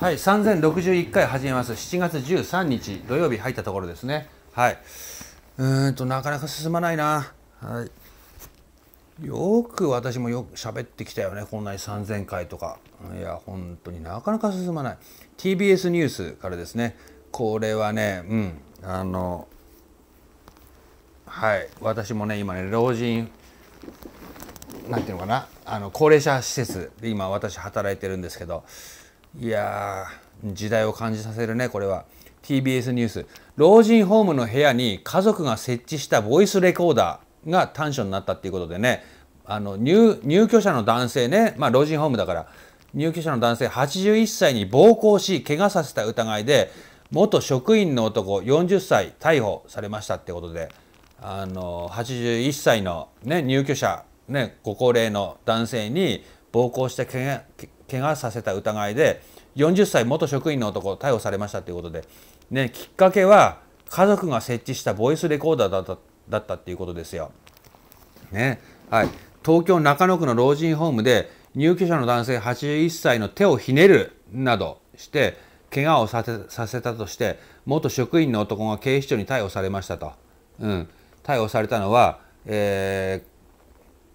はい3061回始めます7月13日土曜日入ったところですねはいうんとなかなか進まないなはいよく私もよく喋ってきたよねこんなに3000回とかいや本当になかなか進まない TBS ニュースからですねこれはねうんあのはい私もね今ね老人なんていうのかなあの高齢者施設で今私働いてるんですけどいや時代を感じさせるねこれは TBS ニュース老人ホームの部屋に家族が設置したボイスレコーダーが短所になったっていうことでねあの入居者の男性ね、まあ、老人ホームだから入居者の男性81歳に暴行し怪我させた疑いで元職員の男40歳逮捕されましたってことであの81歳の、ね、入居者、ね、ご高齢の男性に暴行して怪怪我させた疑いで40歳元職員の男を逮捕されましたということで、ね、きっかけは家族が設置したボイスレコーダーだっただったっていうことですよ。ねはい、東京中野区の老人ホームで入居者の男性81歳の手をひねるなどして怪我をさせさせたとして元職員の男が警視庁に逮捕されましたと、うん、逮捕されたのは、え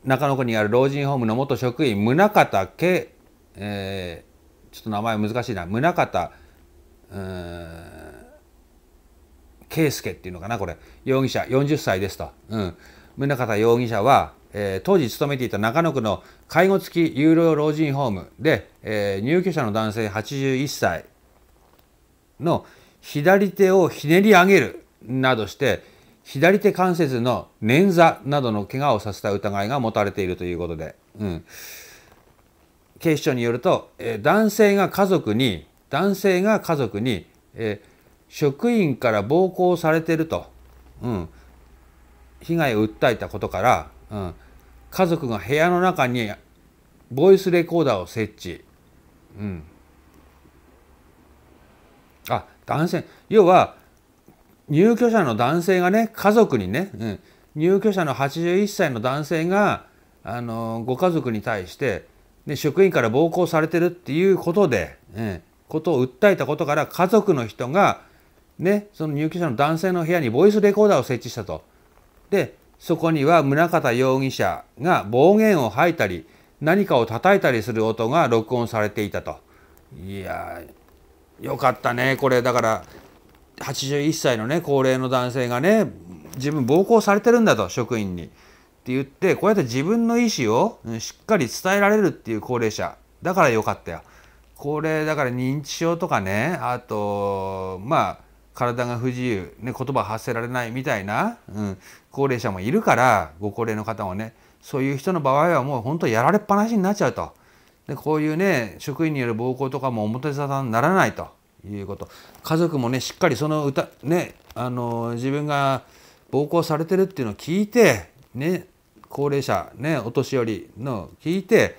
ー、中野区にある老人ホームの元職員宗像圭えー、ちょっと名前難しいな宗像圭介っていうのかなこれ容疑者40歳ですと、うん、宗像容疑者は、えー、当時勤めていた中野区の介護付き有料老人ホームで、えー、入居者の男性81歳の左手をひねり上げるなどして左手関節の捻挫などの怪我をさせた疑いが持たれているということで、うん、警視庁によると、えー、男性が家族に男性が家族に、えー、職員から暴行されてると、うん、被害を訴えたことから、うん、家族が部屋の中にボイスレコーダーを設置、うん、あ男性要は入居者の男性がね家族にね、うん、入居者の81歳の男性があのご家族に対してで職員から暴行されてるっていうことで、ね、ことを訴えたことから家族の人が、ね、その入居者の男性の部屋にボイスレコーダーを設置したと。でそこには宗像容疑者が暴言を吐いたり何かを叩いたりする音が録音されていたと。いやよかったねこれだから81歳のね高齢の男性がね自分暴行されてるんだと職員に。って言ってこうやって自分の意思をしっかり伝えられるっていう高齢者だからよかったよ。これだから認知症とかねあとまあ体が不自由、ね、言葉発せられないみたいな、うん、高齢者もいるからご高齢の方もねそういう人の場合はもう本当やられっぱなしになっちゃうとでこういうね職員による暴行とかも表沙汰にならないということ家族もねしっかりその歌ねあの自分が暴行されてるっていうのを聞いてね高齢者、ね、お年寄りの聞いて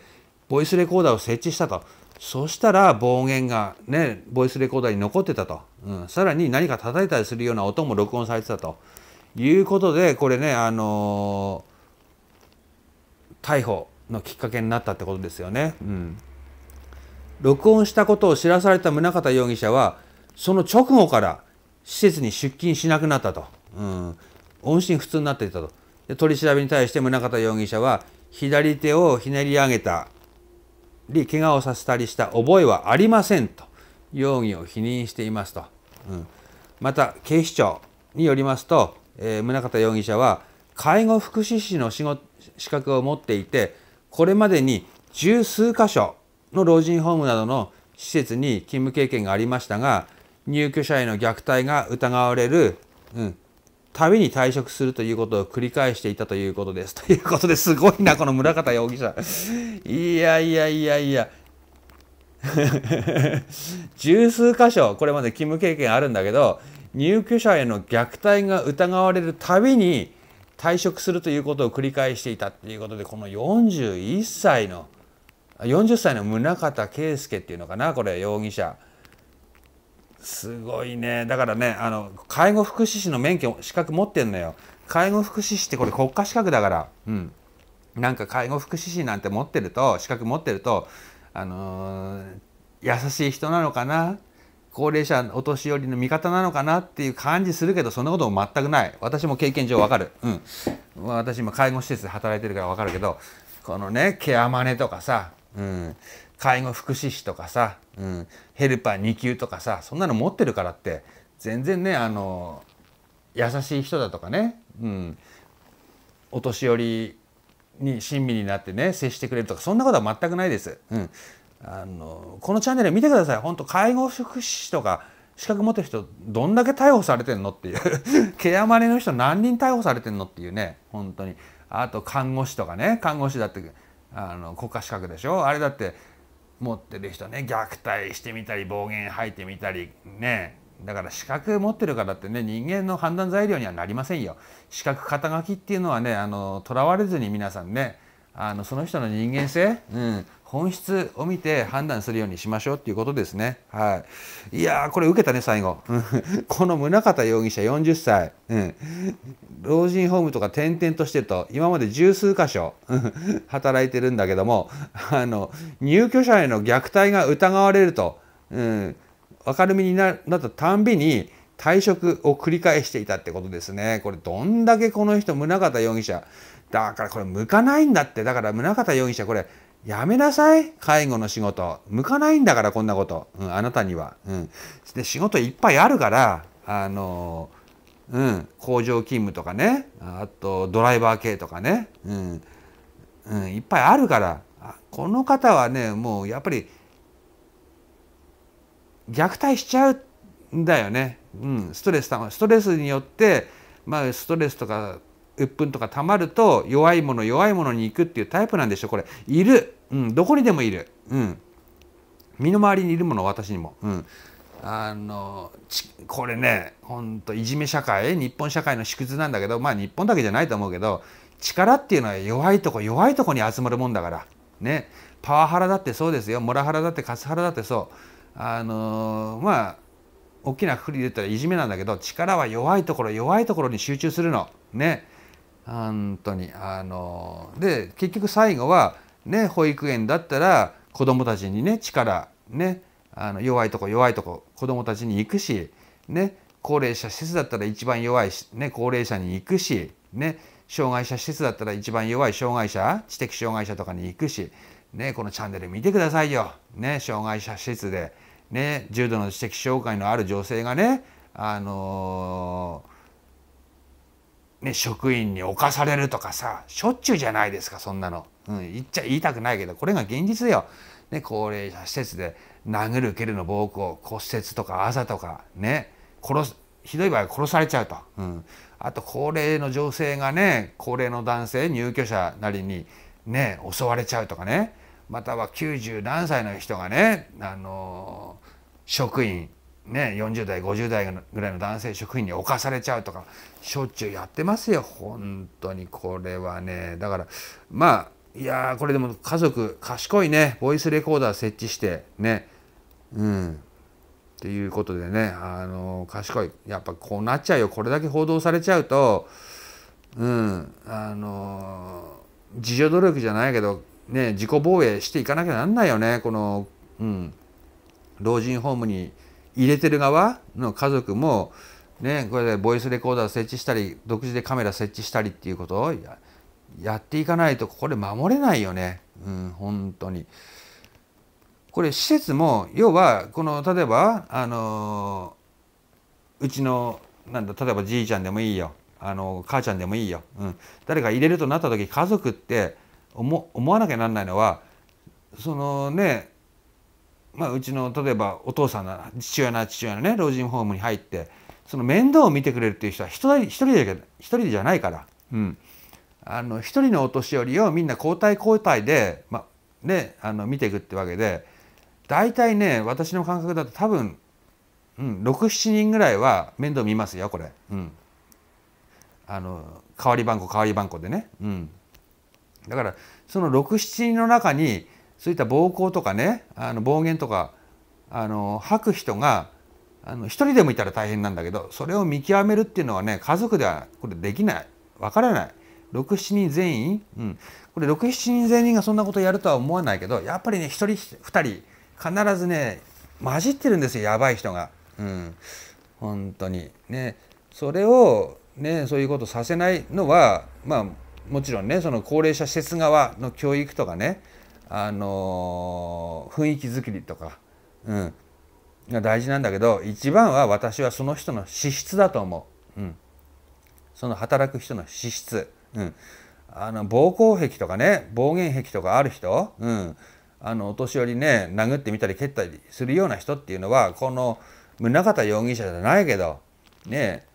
ボイスレコーダーを設置したとそしたら暴言が、ね、ボイスレコーダーに残ってたと、うん、さらに何か叩いたりするような音も録音されてたということでこれね、あのー、逮捕のきっかけになったってことですよね。うん録音したことを知らされた宗像容疑者はその直後から施設に出勤しなくなったと、うん、音信不通になっていたと取り調べに対して宗像容疑者は左手をひねり上げたり怪我をさせたりした覚えはありませんと容疑を否認していますと、うん、また警視庁によりますと、えー、宗像容疑者は介護福祉士の資格を持っていてこれまでに十数箇所の老人ホームなどの施設に勤務経験がありましたが入居者への虐待が疑われる、うん、度に退職するということを繰り返していたということです。ということですごいな、この村方容疑者。いやいやいやいや。十数箇所、これまで勤務経験あるんだけど、入居者への虐待が疑われるたびに退職するということを繰り返していたということで、この41歳の、40歳の宗像圭介っていうのかな、これ、容疑者。すごいねだからねあの介護福祉士の免許資格持ってんのよ介護福祉士ってこれ国家資格だからうんなんか介護福祉士なんて持ってると資格持ってるとあのー、優しい人なのかな高齢者お年寄りの味方なのかなっていう感じするけどそんなことも全くない私も経験上わかるうん私今介護施設で働いてるからわかるけどこのねケアマネとかさうん介護福祉士とかさ、うん、ヘルパー2級とかさそんなの持ってるからって全然ねあの優しい人だとかね、うん、お年寄りに親身になってね接してくれるとかそんなことは全くないです。うん、あのこのチャンネル見てください本当介護福祉士とか資格持ってる人どんだけ逮捕されてんのっていう ケアマネの人何人逮捕されてんのっていうね本当にあと看護師とかね看護師だってあの国家資格でしょあれだって持ってる人ね虐待してみたり暴言吐いてみたりねだから資格持ってる方ってね人間の判断材料にはなりませんよ資格肩書きっていうのはねあのとらわれずに皆さんねあのその人の人間性、うん、本質を見て判断するようにしましょうということですね。はい、いやーこれ受けたね最後 この宗像容疑者40歳、うん、老人ホームとか転々としてると今まで十数箇所働いてるんだけどもあの入居者への虐待が疑われると、うん、明るみになったたんびに退職を繰り返していたってことですね。これどんだけこの人宗像容疑者だからこれ向かないんだって。だから宗方容疑者これやめなさい。介護の仕事。向かないんだからこんなこと。うん、あなたには。うん。で、仕事いっぱいあるから、あの、うん、工場勤務とかね。あと、ドライバー系とかね。うん。うん、いっぱいあるから。この方はね、もうやっぱり、虐待しちゃうんだよね。うん、ストレスたま、ストレスによって、まあ、ストレスとか鬱憤とかたまると弱いもの弱いものに行くっていうタイプなんでしょこれいる、うん、どこにでもいる、うん、身の回りにいるもの私にも、うん、あのこれねほんといじめ社会日本社会の縮図なんだけどまあ日本だけじゃないと思うけど力っていうのは弱いとこ弱いとこに集まるもんだからねパワハラだってそうですよモラハラだってカスハラだってそうあのまあ大きなふくりで言ったらいじめなんだけど力は弱いところ弱いところに集中するのね本当にあので結局最後はね保育園だったら子どもたちにね力ねあの弱いとこ弱いとこ子どもたちに行くしね高齢者施設だったら一番弱い、ね、高齢者に行くしね障害者施設だったら一番弱い障害者知的障害者とかに行くし、ね、このチャンネル見てくださいよ、ね、障害者施設で、ね、重度の知的障害のある女性がね、あのね、職員に侵されるとかさしょっちゅうじゃないですかそんなの、うん、言っちゃ言いたくないけどこれが現実よ、ね、高齢者施設で殴る蹴るの暴行骨折とかあざとかね殺すひどい場合は殺されちゃうと、うん、あと高齢の女性がね高齢の男性入居者なりにね襲われちゃうとかねまたは90何歳の人がねあの職員ね、40代50代ぐらいの男性職員に侵されちゃうとかしょっちゅうやってますよ本当にこれはねだからまあいやこれでも家族賢いねボイスレコーダー設置してねうんっていうことでねあの賢いやっぱこうなっちゃうよこれだけ報道されちゃうとうんあの自助努力じゃないけどね自己防衛していかなきゃなんないよねこの、うん、老人ホームに。入れてる側の家族も、ね、これでボイスレコーダー設置したり独自でカメラ設置したりっていうことをやっていかないとこれ守れないよね、うん、本当に。これ施設も要はこの例えばあのうちのなんだ例えばじいちゃんでもいいよあの母ちゃんでもいいよ、うん、誰か入れるとなった時家族って思わなきゃなんないのはそのねまあ、うちの例えばお父さんな父親の父親のね老人ホームに入ってその面倒を見てくれるっていう人は一人一人一人じゃないから、うん、あの一人のお年寄りをみんな交代交代で、まあ、ね、あの見ていくってわけで大体ね私の感覚だと多分、うん、67人ぐらいは面倒見ますよこれ、うん、あの代わり番号代わり番号でね、うん、だからその67人の中にそういった暴行とかねあの暴言とかあの吐く人があの一人でもいたら大変なんだけどそれを見極めるっていうのはね家族ではこれできないわからない67人全員、うん、これ67人全員がそんなことやるとは思わないけどやっぱりね一人二人必ずね混じってるんですよやばい人が。うん、本当にねそれをねそういうことさせないのはまあもちろんねその高齢者施設側の教育とかねあの雰囲気づくりとか、うん、が大事なんだけど一番は私はその人の資質だと思う、うん、その働く人の資質、うん、あの暴行癖とかね暴言癖とかある人、うん、あのお年寄りね殴ってみたり蹴ったりするような人っていうのはこの宗像容疑者じゃないけどね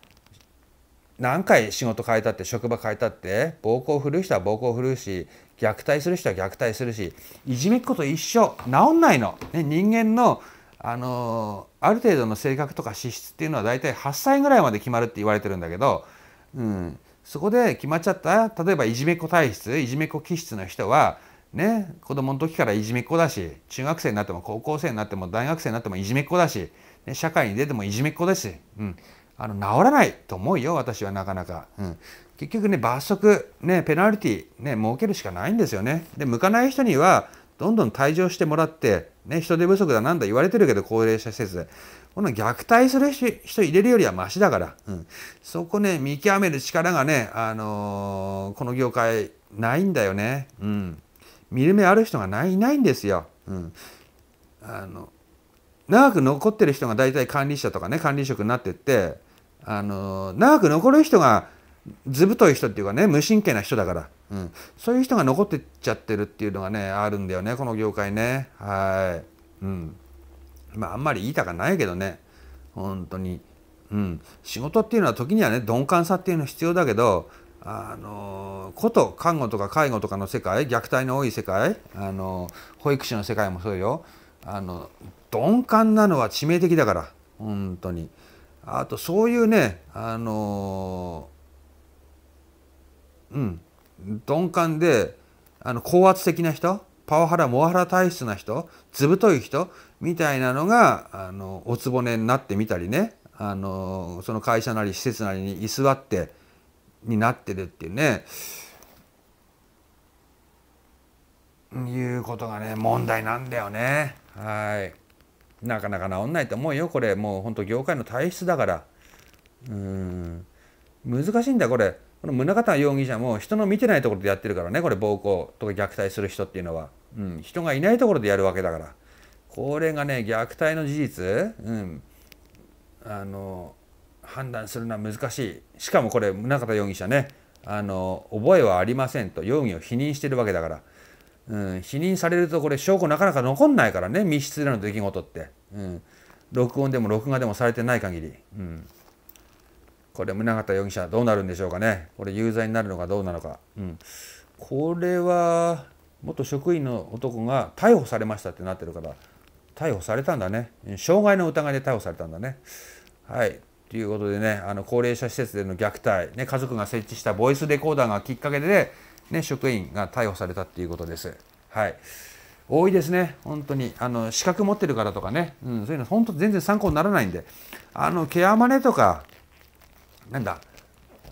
何回仕事変えたって職場変えたって暴行振るう人は暴行振るうし虐待する人は虐待するしいじめっ子と一緒治んないの、ね、人間のあのある程度の性格とか資質っていうのは大体8歳ぐらいまで決まるって言われてるんだけど、うん、そこで決まっちゃった例えばいじめっ子体質いじめっ子気質の人は、ね、子供の時からいじめっ子だし中学生になっても高校生になっても大学生になってもいじめっ子だし、ね、社会に出てもいじめっ子だし、うん、あの治らないと思うよ私はなかなか、うん、結局ね罰則ねペナルティね設けるしかないんですよね。で向かない人にはどんどん退場してもらって、ね、人手不足だなんだ言われてるけど高齢者施設でこの虐待する人入れるよりはましだから、うん、そこね見極める力がね、あのー、この業界ないんだよね、うん、見る目ある人がないないんですよ。うん、あの長く残ってる人が大体管理者とかね管理職になってって、あのー、長く残る人が図太い人っていうかね無神経な人だから、うん、そういう人が残ってっちゃってるっていうのがねあるんだよねこの業界ねはい、うん、まああんまり言いたかないけどね本当にうん、仕事っていうのは時にはね鈍感さっていうの必要だけどあのこと看護とか介護とかの世界虐待の多い世界あの保育士の世界もそうよあの鈍感なのは致命的だから本当にあとそういうねあのうん、鈍感であの高圧的な人パワハラモワハラ体質な人ずぶとい人みたいなのがあのおつぼねになってみたりねあのその会社なり施設なりに居座ってになってるっていうねいうことがね問題なんだよねはいなかなか治んないと思うよこれもうほんと業界の体質だからうん難しいんだこれこの宗像容疑者も人の見てないところでやってるからねこれ暴行とか虐待する人っていうのは、うん、人がいないところでやるわけだからこれがね虐待の事実、うん、あの判断するのは難しいしかもこれ宗像容疑者ねあの覚えはありませんと容疑を否認してるわけだから、うん、否認されるとこれ証拠なかなか残んないからね密室での出来事って、うん、録音でも録画でもされてない限り。うんこれ宗像容疑者はどうなるんでしょうかねこれ有罪になるのかどうなのか、うん、これは元職員の男が逮捕されましたってなってるから逮捕されたんだね傷害の疑いで逮捕されたんだねはいということでねあの高齢者施設での虐待、ね、家族が設置したボイスレコーダーがきっかけでね、ね職員が逮捕されたっていうことです。はい、多いですね、本当にあの資格持ってるからとかね、うん、そういうの本当全然参考にならないんで、あのケアマネとかなんだ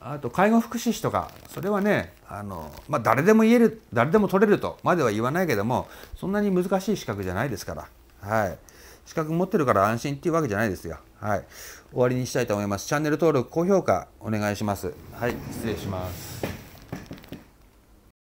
あと介護福祉士とかそれはねあの、まあ、誰でも言える誰でも取れるとまでは言わないけどもそんなに難しい資格じゃないですから、はい、資格持ってるから安心っていうわけじゃないですよ、はい、終わりにしたいと思いますチャンネル登録高評価お願いしますはい失礼します